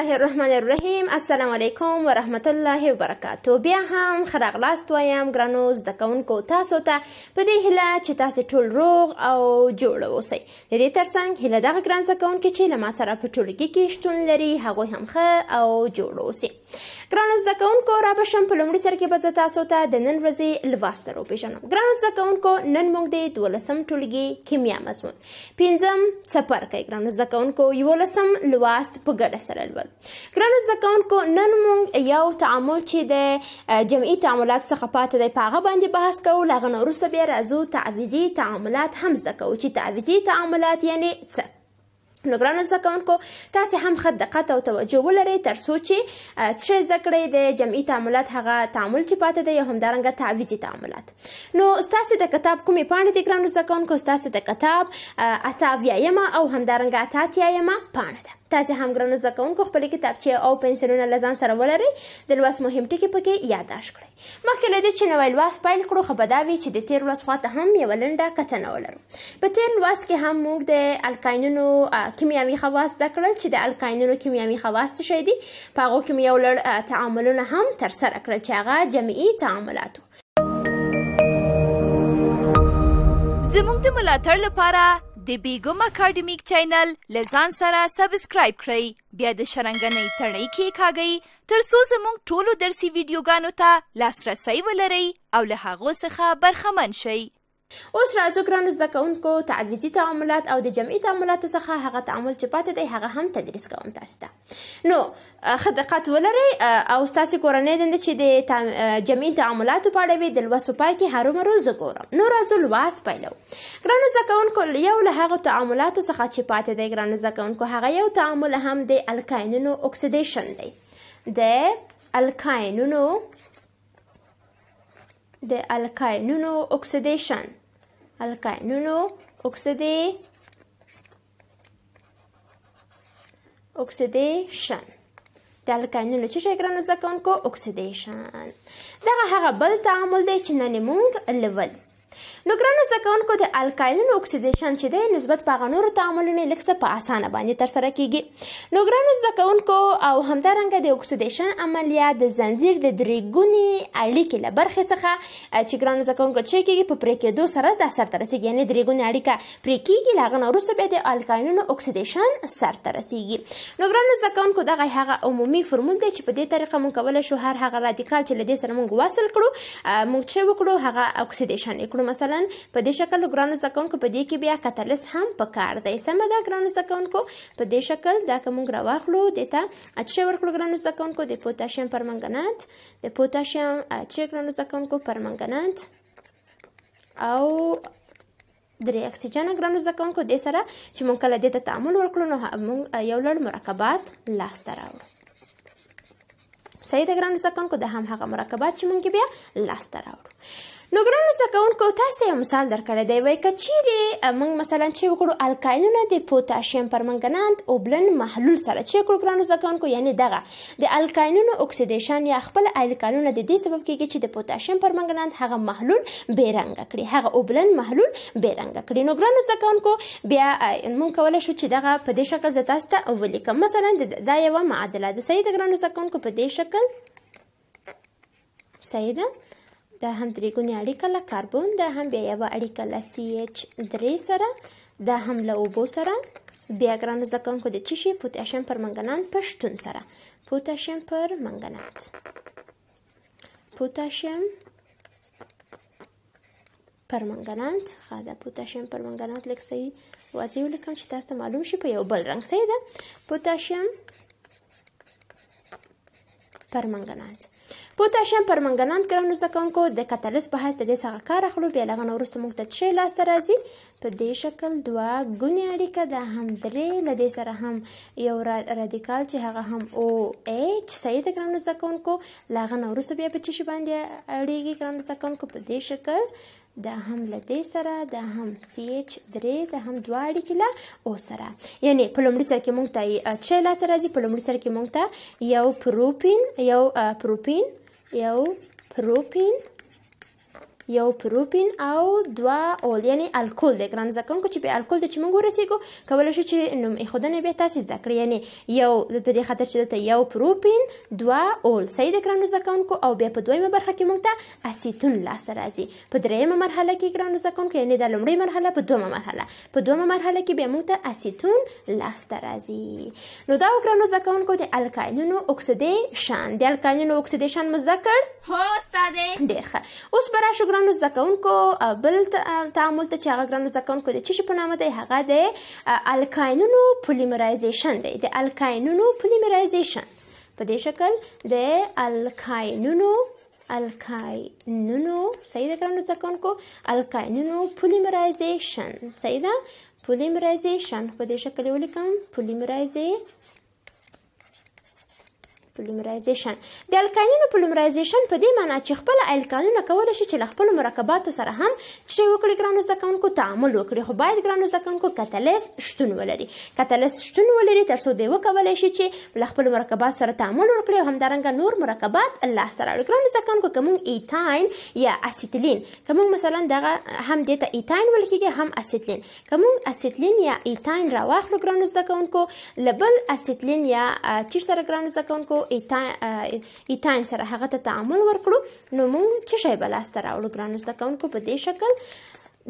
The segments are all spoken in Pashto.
الله الرحمن الرحیم السلام علیکم ورحمت الله وبرکاتو بیا هم خراغلاست وایم ګرانو زده کوونکو تاسو ته په دې هیله چې تاسو ټول روغ او جوړ اوسئ د دې ترڅنګ هیله دغه ګران زده کوونکي چې له ما سره په ټولګي کې شتون لري هغوی هم ښه او جوړ اوسئ ګرانو زده کوونکو را بشم په لومړي سر کې به زه تاسو ته د نن ورځې لباس سره وپېژنم ګرانو زده کوونکو نن موږ د دولسم ټولګي کیمیا مضمون پنځم څپرکی ګرانو زده کوونکو یولسم لوست په ګډه سره لول ګرانو زده کوونکو نن موږ یو تعامل چې د جمعي تعاملاتو څخه پاتې دی په هغه باندې بحث کوو له هغه نه وروسته بیا راځو تعویضي تعاملات هم زده کوو چې تعویضي تعاملات یعنې څه نو ګرانو زده کوونکو تاسې هم ښه دقت او توجه ولرئ تر څو چې څه زده کړئ د جمعي تعاملات هغه تعامل چې پاتې دی یا همدارنګه تعویضي تعاملات نو ستاسې د کتاب کومې پاڼې دي ګرانو زده کوونکو ستاسې د کتاب اته اویایمه او همدارنګه اته اتیایمه پاڼه ده تاسو هم ګرانو زده کوونکو خپلې کتابچې او پنسلونه له ځان سره ولرئ د لوست مهم ټکي پکې یادداشت کړئ مخکې له دې چې نوی لوست پیل کړو خو به دا وي چې د تېر لوست خواته هم یوه لنډه کتنه ولرو په تېر لوست کې هم موږ د الکاینونو کیمیاوي خواص زده کړل چې د الکاینونو کیمیاوي خواص څه شی دي په هغو کې مې یو لړ تعاملونه هم ترسره کړل چې هغه جمعي تعاملات زموږ د ملاتړ لپاره د بیګم اکیډمیک چینل لزان سره سبسکرایب کړئ بیا د شرنګنۍ تڼۍ کې کاږئ تر څو زموږ ټولو درسي ویډیوګانو ته لاسرسی ولرئ او له هغو څخه برخمن شئ اوس راځو ګرانو زده کوونکو تعویضي تعاملات او د جمعي تعاملاتو څخه هغه تعامل چې پاتې دی هغه هم تدریس کوم تاسو ته نو ښه دقت ولرئ او ستاسې کورنۍ دنده چې د جمعي تعاملاتو په اړه وي د لوست په پای کې هرومرو زه ګورم نو راځو لوست پیلو ګرانو زده کوونکو یو له هغو تعاملاتو څخه چې پاتې دی ګرانو زده کوونکو هغه یو تعامل هم د الکاینونو اکسیدیشن دی د الکاینونو د الکاینونو اکسیدیشن الکاینونو اکسیدی اکسیدیشن د الکاینونو چې شي ګرانو زده کوونکو اکسیدیشن دغه هغه بل تعامل دی چې نن موږ لول نو ګرانو زده کوونکو د الکایلین اکسیدیشن چې دی نسبت په هغه نورو تعاملونو لږ څه په اسانه باندې ترسره کیږي نو ګرانو زده کوونکو او همدارنګه د اکسیدیشن عملیات د زنجیر د درې ګونی اړیکې له برخې څخه چې ګرانو زده کوونکو چې کیږي په پرې کېدو سره د اثر ترسي یعنی درې ګونی اړیکه پرې کیږي لاغه نو وروسته بیا د الکایلینو اکسیدیشن سر ترسيږي نو ګرانو زده کوونکو دغه هغه عمومي فرمول دی چې په دې طریقه مونږ کولای شو هر هغه رادیکال چې له دې سره مونږ واصل کړو مونږ چې وکړو هغه اکسیدیشن وکړو مثلا مثلا په دې شکل ګرانو زکونکو په دې کې بیا کتلس هم پکار دی سم ده ګرانو زکونکو په دې شکل دا کوم راواخلو د ته اچې ورکړو ګرانو زکونکو د پوتاشیم پرمنګنات د پوتاشیم اچې ګرانو زکونکو پرمنګنات او درې اکسیجن ګرانو زکونکو د سره چې مونږ کله د ته تعامل ورکړو نو موږ یو لړ مرکبات لاسته راوړو صحیح ده ګرانو زکونکو د هم هغه مرکبات چې مونږ بیا لاسته راوړو نو ګران زده کوونکو تاسو یو مثال درکړی دی وای که چیرې موږ مثلا چې وګړو الکاینونه د پوتاشیم پر منګنانت او بلن محلول سره چې کړو ګران زده کوونکو یعنی دغه د الکاینونو اکسیدیشن یا خپل الکاینونه د دې سبب کېږي چې د پوتاشیم پر منګنانت هغه محلول بیرنګ کړي هغه او بلن محلول بیرنګ کړي نو ګران زده کوونکو بیا موږ کولای شو چې دغه په دې شکل زتاست او ولیکم مثلا دا یو معادله د سید ګران زده کوونکو په دې شکل سیده دا هم درې ګونې اړیکه له کاربن دا هم بیا یوه اړیکه له سی اچ درې سره دا هم له اوبو سره بیا ګرانو زده کوونکو د څه شي پوتاشیم پر منګنان په شتون سره پوتاشیم پر منګنات پوتاشیم پر منګنات ښه دا پوتاشیم پر منګنات لیک صحیح واضح ولیکم چې تاسو ته معلوم شي په یو بل رنګ صحیح ده پوتاشیم پر منګنات پوتاشیم پر منګنان ګرانو زده کوونکو د کتلس په حیث د دې څخه کار اخلو بیا له هغه نه وروسته موږ ته څه لاسته راځي په دې شکل دوه ګونې اړیکه د هم درې له دې سره هم یو رادیکال چې هغه هم او ایچ صحیح ده ګرانو زده کوونکو له هغه نه وروسته بیا په څه شي باندې اړیږي ګرانو زده کوونکو په دې شکل دا هم له دې سره دا هم سی ایچ درې دا هم دوه اړیکې له او سره یعنی په لومړي سر کې مونږ ته چې لاسه راځي په لومړي سر کې مونږ ته یو پروپین یو پروپین یو پروپین یو پروپین او دوه اول یعنی الکول دی ګران زده کوونکو چې په الکول د چې موږ ورسېږو کولی شو چې نوم ایښودنه بیا تاسې زده کړئ یعنی یو په دې خاطر چې دلته یو پروپین دوه اول صحیح دی ګرانو زده کوونکو او بیا په دویمه برخه کې موږ ته اسیتون لاسته راځي په دریمه مرحله کې ګرانو زده کوونکو یعنی دا لومړۍ مرحله په دویمه مرحله په دویمه مرحله کې بیا موږ ته اسیتون لاسته راځي نو دا ګرانو زده کوونکو د الکاینونو اکسیدیشن د الکاینونو اکسیدیشن مذکر هو استاد ډیر ښه اوس برا شو ګرانو زده کوونکو بل تعامل ته چې هغه ګرانو زده کوونکو د چی په نامه دی هغه د الکاینونو پولیمرایزیشن دی د الکاینونو پولیمرایزیشن په دې شکل د الکاینونو الکاینونو صحیح ده ګرانو زده کوونکو الکاینونو پولیمرایزیشن صحیح ده پولیمرایزیشن په دې شکل ولیکم پولیمرایزیشن پولیمرایزیشن د الکانینو پولیمرایزیشن په دې معنی چې خپل الکانونه کولای شي چې له خپل مرکباتو سره هم چې وکړي ګرانو ځکونکو تعامل وکړي خو باید ګرانو ځکونکو کتلیست شتون ولري کتلیست شتون ولري ترڅو دی وکولای شي چې له خپل مرکبات سره تعامل وکړي او همدارنګه نور مرکبات الله سره ګرانو ځکونکو کوم ایتاین یا اسیتلین کوم مثلا دغه هم دته ایتاین ویل کیږي هم اسیتلین کوم اسیتلین یا ایتاین راوخلو ګرانو ځکونکو لبل اسیتلین یا چیر سره ګرانو ځکونکو ایتاین سره هغه ته تعامل ورکړو نو موږ څه شی به لاسته راوړو ګرانو زده کوونکو په دې شکل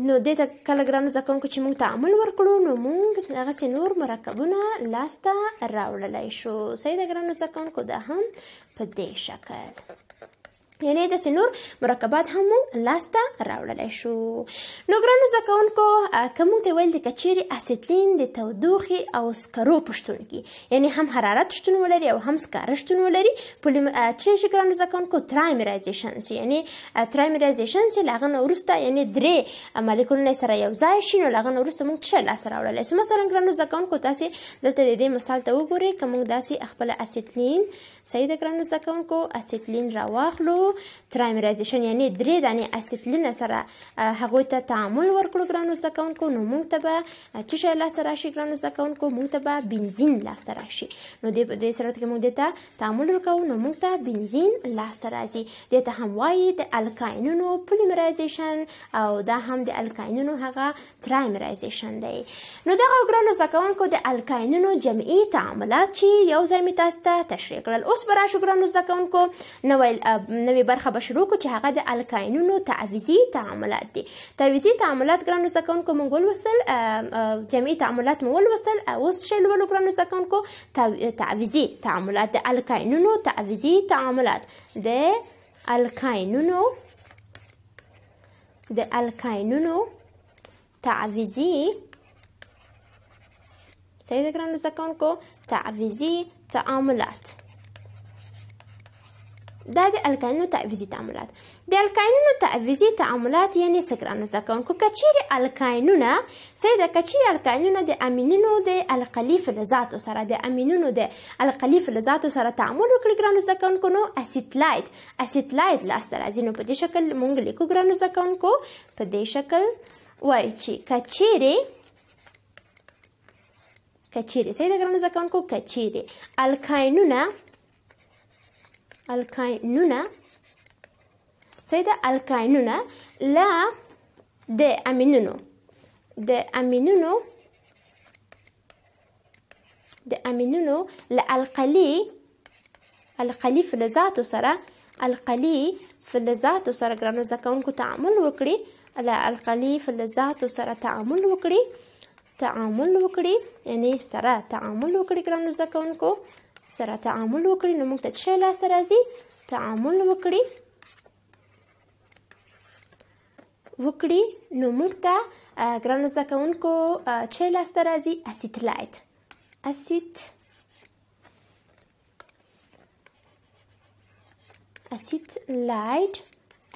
نو دې ته کله ګرانو زده کوونکو چې موږ تعامل ورکړو نو موږ دغسې نور مرکبونه لاسته راوړلی شو صحیح ده ګرانو زده کوونکو دا هم په دې شکل یعنی د سنور مرکبات هم مونږ لاسته راوړلی شو نو ګرانو زده کوونکو که مونږ ته ویل دي که چیرې اسیتلین د تودوخې او سکرو په شتون کې یعنی هم حرارت شتون ولري او هم سکاره شتون ولري چې شي ګرانو زده کوونکو ترایمرایزیشن سي یعنی ترایمرایزیشن سي لاغه نه وروسته یعنی درې مالیکولونه سره یو ځای شي نو لاغه نه وروسته مونږ چې لاسته راوړلی شو مثلا ګرانو زده کوونکو تاسو دلته د دې مثال ته وګورئ که مونږ داسې خپل اسیتلین صحیح ده ګرانو زده کوونکو اسیتلین راواخلو ترایمرایزیشن یعنی درې دانې اسیتلین سره هغه ته تعامل ورکړو ګرانو زکونکو نو موږ ته به چې شی لاس راشي ګرانو زکونکو موږ ته به بنزین لاس راشي نو دې دې سره کې موږ ته تعامل ورکو نو موږ ته بنزین لاس راځي دې ته هم وایي د الکاینونو پولیمرایزیشن او دا هم د الکاینونو هغه ترایمرایزیشن دی نو دغه ګرانو زکونکو د الکاینونو جمعي تعاملات چې یو ځای می تاسو ته تشریح کړل اوس به راشو ګرانو زکونکو نو نو نوې برخه به شروع کو چې هغه د الکاینونو تعویزي تعاملات دي تعویزي تعاملات ګرانو زده کوونکو موږ ولوستل جمعي تعاملات مو ولوستل اوس چې لولو ګرانو زده کوونکو تعویزي تعاملات د الکاینونو تعویزي تعاملات د الکاینونو د الکاینونو تعویزي صحیح ده ګرانو زده کوونکو تعویزي تعاملات دا د الکاینونو تعویضي تعاملات د الکاینونو تعویضي تعاملات یعنی څه ګرانو زده کوونکو که چیرې الکاینونه صحیح ده که چیرې الکاینونه د امینینو د القلي فلزاتو سره د امینونو د القلي فلزاتو سره تعامل وکړي ګرانو زده کوونکو نو اسیتلایت اسیتلایت لاسته راځي نو په دې شکل مونږ لیکو ګرانو زده کوونکو په دې شکل وایي چې که چیرې که چیرې صحیح ده ګرانو زده کوونکو که چیرې الکاینونه alkainuna سيدا alkainuna la de aminuno de aminuno de aminuno la القلي القلي في لذاته سره القلي في سرا سره زكاون ځکه تعامل وکړي لا القلي في لذاته سره تعامل تعامل وكري يعني سرا تعامل وکړي زكاون كو سره تعامل وکړي نو موږ ته څه لاسته راځي تعامل وکړي وکړي نو موږ ته ګرانو زده کوونکو څه لاسته راځي اسیتلایت اسید اسید لایټ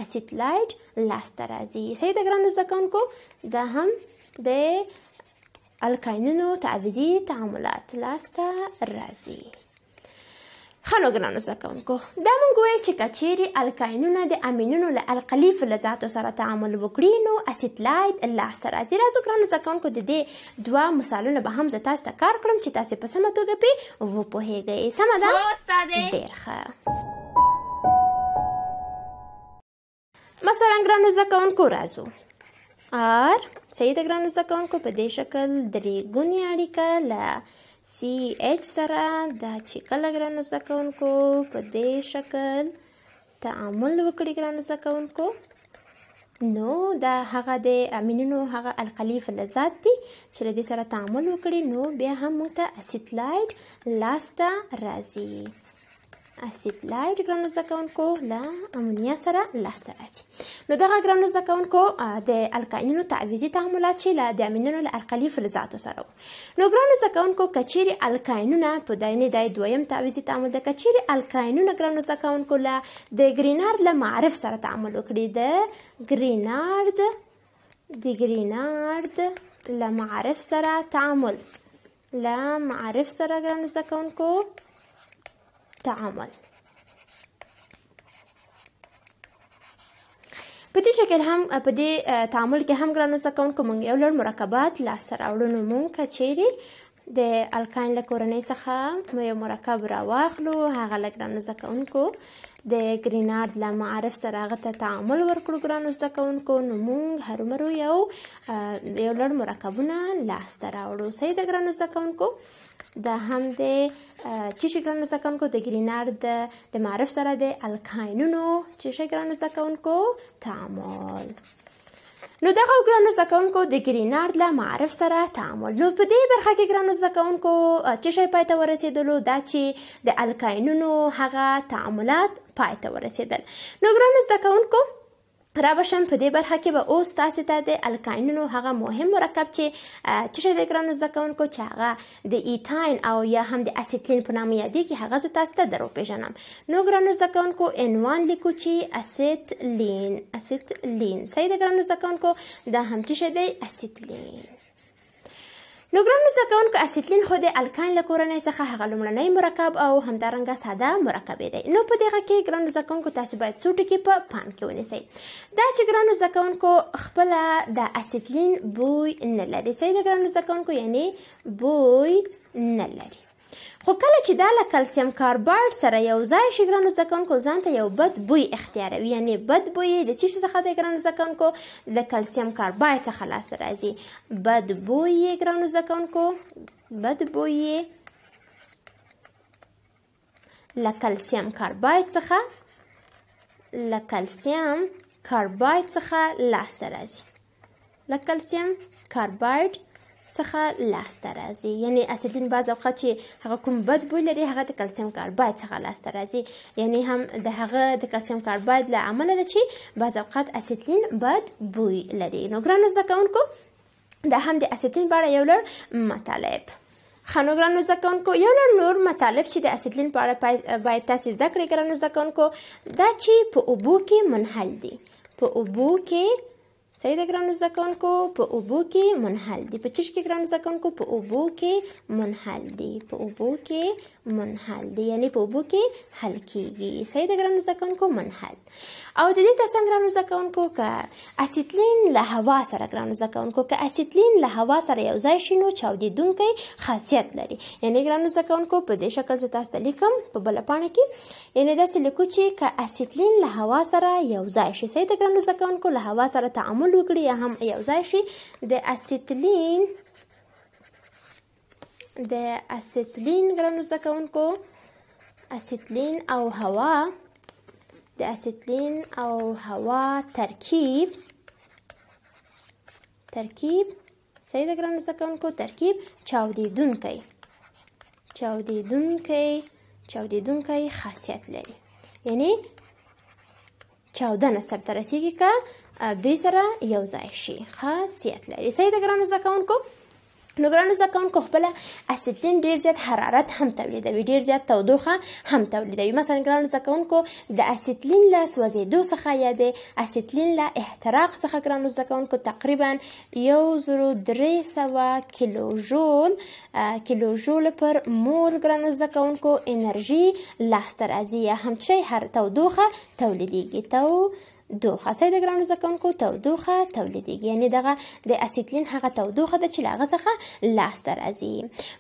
اسید لایټ لاسته راځي صحیح ده ګرانو زده کوونکو دا هم د الکاینونو تعویضي تعاملات لاسته راځي خنو ګرانو زکونکو دا مونږ وایي چې کچېری الکاینونه د امینونو له القلي فلزاتو سره تعامل وکړي نو اسیتلاید لاسته راځي راځو ګرانو زکونکو د دې دوه مثالونه به هم زه تاسو ته کار کړم چې تاسو په سمه توګه پې وپوهیږئ سمه ده ډېر ښه مثلا ګرانو زکونکو راځو ار صحیح ده ګرانو زکونکو په دې شکل درې ګونې اړیکه له سی ایچ سره دا چې کله ګرانو زده کوونکو په دې شکل تعامل وکړي ګرانو زده کوونکو نو دا هغه د امینونو هغه القلي فلزات دي چې له دې سره تعامل وکړي نو بیا هم موږ ته اسیتلایټ لاسته راځي اسید لایټ ګرانو زده کوونکو له امونیا سره لاسته راځي نو دغه ګرانو زده کوونکو د القاینونو تعویضي تعاملات چې له د امینونو له القلي فلزاتو سره نو ګرانو زده کوونکو کچيري القاینونه په دایني دای دویم تعویضي تعامل د کچيري القاینونه ګرانو زده کوونکو له د ګرینارد له معرف سره تعامل وکړي د ګرینارد د ګرینارد له معرف سره تعامل له معرف سره ګرانو زده کوونکو تعامل په دې شکل هم په دې تعامل کې هم ګرانو زده کوونکو موږ یو لړ مرکبات لاسته راوړنو موږ که چیرې د الکاین له کورنۍ څخه یو مرکب راواخلو هغه له ګرانو زده کوونکو د ګرینارد له معارف سره هغه ته تعامل ورکړو ګرانو زده کوونکو نو موږ هرومرو یو یو لړ مرکبونه لاسته راوړو صحیح ده ګرانو زده کوونکو د هم د چې شګرانو زکونکو د ګرینارد د معرف سره د الکاینونو چې شګرانو زکونکو تعامل نو دغه ګرانو زکونکو د ګرینارد له معرف سره تعامل نو په دې برخه کې ګرانو زکونکو چې شی پاتې ورسېدلو دا چې د الکاینونو هغه تعاملات پاتې ورسېدل نو ګرانو زکونکو را بشم په دې برخه کې به اوس تاسو ته د الکاینونو هغه مهم مرکب چې چې د ګرانو زکونکو چې هغه د ایتاین او یا هم د اسیتلین په نامه یادې کې هغه تاسو ته درو پیژنم نو ګرانو زکونکو عنوان لیکو چې اسیتلین اسیتلین صحیح د ګرانو زکونکو دا هم چې د اسیتلین له ګرانو زده کوونکو اسیتلین خو د الکان له کورنۍ څخه هغه لومړنی مرکب او همدارنګه ساده مرکب دی نو په دغه کې ګرانو زده کوونکو تاسو باید څو ټکي په پا پام کې ونیسئ دا چې ګرانو زده کوونکو خپل د اسیتلین بوی نه لري صحیح د ګرانو زده کوونکو یعنی بوی نه لري خو کله چې دا له کلسیم کاربایډ سره یو ځای شي ګرانو زده کوونکو ځان ته یو بد بوی اختیاروي یعنی بد بوی د څه شي څخه دی ګرانو زده کوونکو د کلسیم کاربایډ څخه لاسته راځي بد بوی یې ګرانو زده کوونکو بد بوی یې له کلسیم کاربایډ څخه له کلسیم کاربایډ څخه لاسته راځي له کلسیم کاربایډ څخه لاسته راځي یعنی اسیدین بعض اوقات چې هغه کوم بد بوی لري هغه د کلسیم کارباید څخه لاسته راځي یعنی هم د هغه د کلسیم کارباید له عمله ده چې بعض اوقات اسیدین بد بوی لري نو ګرانو زده کوونکو دا هم د اسیدین په اړه یو لړ مطالب خانو ګرانو زکونکو یو لړ نور مطالب چې د اسیدلین په اړه باید تاسو زده کړئ ګرانو زکونکو دا چې په اوبو کې منحل دي په اوبو کې صحیح د ګرانو زکونکو په اوبو کې منحل دي په چش کې ګرانو زکونکو په اوبو کې منحل دي په اوبو کې منحل دي یعنی په اوبو کې حل کیږي صحیح د ګرانو زکونکو منحل او د دې ترڅنګ ګرانو زکونکو ک اسیتلین له هوا سره ګرانو زکونکو ک اسیتلین له هوا سره یو ځای شینو چاودیدونکي خاصیت لري یعنی ګرانو زکونکو په دې شکل چې تاسو ته لیکم په بل پاڼه کې یعنی داسې لیکو چې ک اسیتلین له هوا سره یو ځای شي صحیح د ګرانو زکونکو له هوا سره تعامل تعامل وکړي یا هم یو ځای شي د اسیتلین د اسیتلین ګرانو زده کوونکو اسیتلین او هوا د اسیتلین او هوا ترکیب ترکیب صحیح ده ګرانو زده کوونکو ترکیب چاودیدونکی چاودیدونکی چاودیدونکی خاصیت لري یعنی چاودنه سرته رسیږي که دې سره یو ځای شي خاصیت لري صحیح د ګرانو زده کوونکو نو ګران زده کوونکو خپل اسیتلین ډیر زیات حرارت هم تولیدوي ډیر زیات تودوخه هم تولیدوي مثلا ګران زده کوونکو د اسیتلین له سوځیدو څخه یا د اسیتلین له احتراق څخه ګران زده کوونکو تقریبا 1300 کیلو جول کیلو جول پر مول ګران زده کوونکو انرژي لاسته راځي یا هم چې هر تودوخه تولیدیږي تو دوخه سي د ګرانو زکونکو تودوخه تولیدیږي یعنی دغه د اسیتلین هغه تودوخه ده چې لاغه څخه لاسته راځي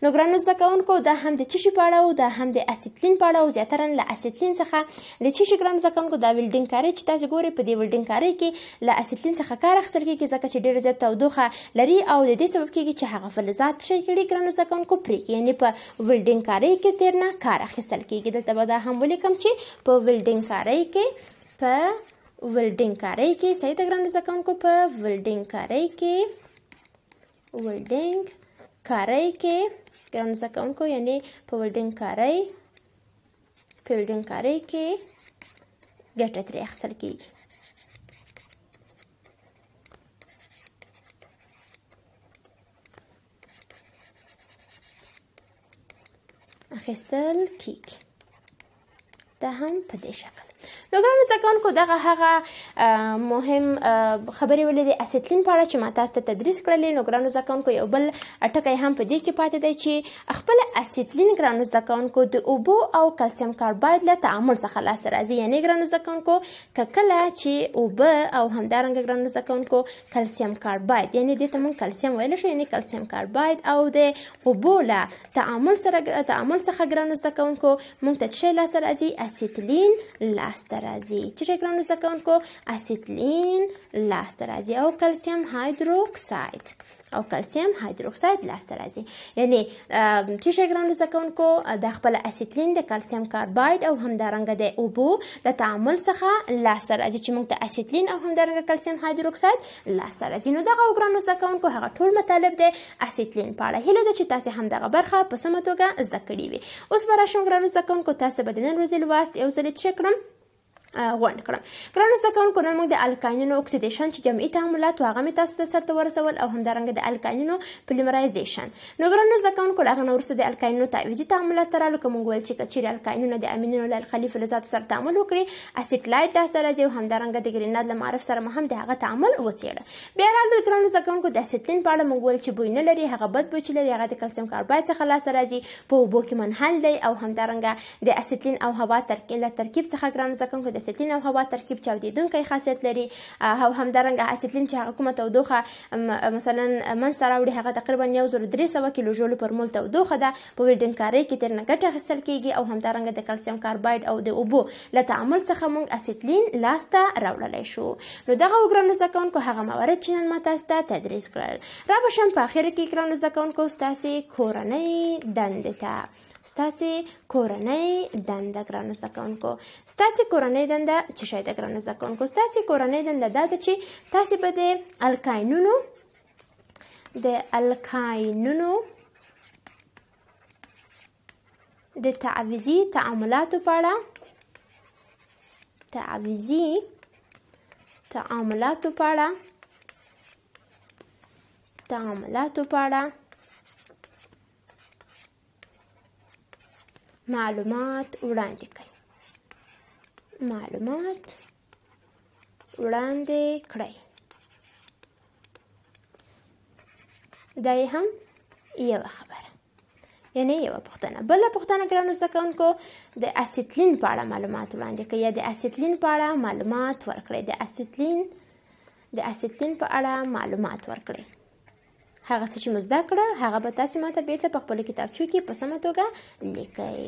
نو ګرانو زکونکو دا هم د چشي پاړه او دا هم د اسیتلین پاړه او زیاتره له اسیتلین څخه د چشي ګرانو زکونکو دا ویلډینګ کاری چې تاسو ګوري په دې ویلډینګ کاری کې له اسیتلین څخه کار اخیستل کیږي ځکه چې ډیره زیات تودوخه لري او د دې سبب کیږي چې هغه فلزات شي کړي ګرانو زکونکو پرې یعنی په ویلډینګ کاری کې تیر نه کار اخیستل کیږي دلته به دا هم ولیکم چې په ویلډینګ کاری کې په ولډینګ کاری کې صحیح ده ګرانو زده کوونکو په ولډینګ کاری کې ولډینګ کاری کې ګرانو زده کوونکو یعنی په ولډینګ کاری په ولډینګ کاری کې ګټه ترې اخیستل کیږي اخیستل کیږي دا هم په دې شکل نو ګرانو زده کوونکو دغه هغه مهم خبرې ولې د اسیتلین په اړه چې ما تاسو ته تدریس کړلې نو ګرانو زده کوونکو یو بل ټکی هم په دې کې پاتې دی چې خپل اسیتلین ګرانو زده کوونکو د اوبو او کلسیم کارباید له تعامل څخه لاسته راځي یعنی ګرانو زده کوونکو کله چې اوبه او همدارنګه ګرانو زده کوونکو کلسیم کارباید یعنی دې ته مونږ کلسیم ویل شو یعنی کلسیم کارباید او د اوبو له تعامل سره تعامل څخه ګرانو زده کوونکو مونږ ته څه لاسته راځي اسیتلین لا لاسته راځي چې ګرانو زده کوونکو اسیتلین لاسته راځي او کلسیم هایدروکساید او کلسیم هایدروکساید لاسته راځي یعنی چې شګرانو زکونکو د خپل اسیتلین د کلسیم کارباید او همدارنګه د اوبو د تعامل څخه لاسته راځي چې موږ ته اسیتلین او همدارنګه کلسیم هایدروکساید لاسته راځي نو دغه ګرانو زکونکو هغه ټول مطالب د اسیتلین په اړه هیله ده چې تاسو هم دغه برخه په سمه توګه زده کړی وي اوس به راشم ګرانو زکونکو تاسو به د نن ورځې لوست یو ځل چک کړم غونډ کړم ګرانو زده کوونکو نن موږ د الکاینونو اکسیدیشن چې جمعي تعاملات هغه مې تاسو ته سرته ورسول او همدارنګه د الکاینونو پلیمرایزیشن نو ګرانو زده کوونکو هغه نو وروسته د الکاینونو تعویضي تعاملات تر لکه موږ ویل چې کچېر الکاینونو د امینونو له القلي فلزاتو سره تعامل وکړي اسیټلایټ دا سره جو همدارنګه د ګریناد له معرف سره هم د هغه تعامل وڅېړه بیا راځو ګرانو زده کوونکو د اسیټلین په اړه موږ ویل چې بوی نه لري هغه بد بوی چې لري هغه د کلسیم کاربایت څخه لاس راځي په اوبو کې منحل دی او همدارنګه د اسیټلین او هوا ترکیب له ترکیب څخه ګرانو زده کوونکو د اوستین او هوا ترکیب چاودیدونکی خاصیت لري او همدارنګه استین چې هغه کومه تودوخه مثلا منځته راوړي هغه تقریبا یو زر درې سوه کیلو جول پر مول تودوخه ده په ویلډنګ کارۍ کې ترنه ګټه اخیستل کیږي او همدارنګه د کلسیم کارباید او د اوبو له تعامل څخه موږ استین لاسته راوړلی شو نو دغه وګرانو زده کوونکو هغه موارد چې نن ما تاسو ته تدریس کړل را به شم په اخر کې ګرانو زده کوونکو ستاسې کورنۍ دندې ته ستاسو کورنۍ دنده ګران زکونکو ستاسو کورنۍ دنده چې شي د ګران زکونکو ستاسو کورنۍ دنده دا ده چې تاسو به د الکاینونو د الکاینونو د تعویزي تعاملاتو په اړه تعویزي تعاملاتو په اړه تعاملاتو په اړه معلومات وړاندې کړئ معلومات وړاندې کړئ دا یې هم یوه خبره یعنی یوه پوښتنه بله پوښتنه ګرانو زده کوونکو د اسیتلین په اړه معلومات وړاندې کړئ یا د اسیتلین په اړه معلومات ورکړئ د اسیتلین د اسیتلین په اړه معلومات ورکړئ هغه څه چې مو زده کړه هغه به تاسې ماته بیرته په خپلو کتابچو کې په سمه توګه لیکئ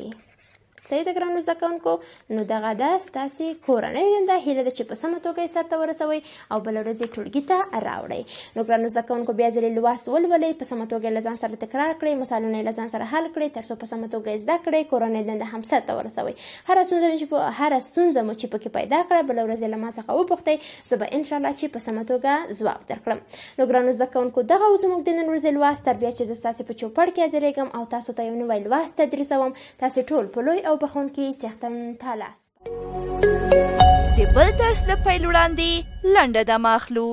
صحیح د ګرانو زده کوونکو نو دغه ده ستاسې کورنۍ دنده هیله ده چې په سمه توګه یې سرته ورسوئ او بله ورځ یې ټولګي ته راوړئ نو ګرانو زده کوونکو بیا ځلې لوست ولولئ په سمه توګه یې له ځان سره تکرار کړئ مثالونه یې له ځان سره حل کړئ تر څو په سمه توګه یې زده کړئ کورنۍ دنده هم سرته ورسوئ هر ستونزه چې په هر ستونزه مو چې پکې پیدا کړه بل ورځ له ما څخه وپوښتئ زه به ان شاء الله چې په سمه توګه ځواب درکړم نو ګرانو زده کوونکو دغه زموږ د نن ورځې لوست تر بیا چې زه ستاسې په چوپړ کې حاضرېږم او تاسو ته یو نوی لوست تدریسوم تاسو ټول په لوی او پخونکي څښتن تالاس د بل درس د پیل وړاندې لنډه دمه اخلو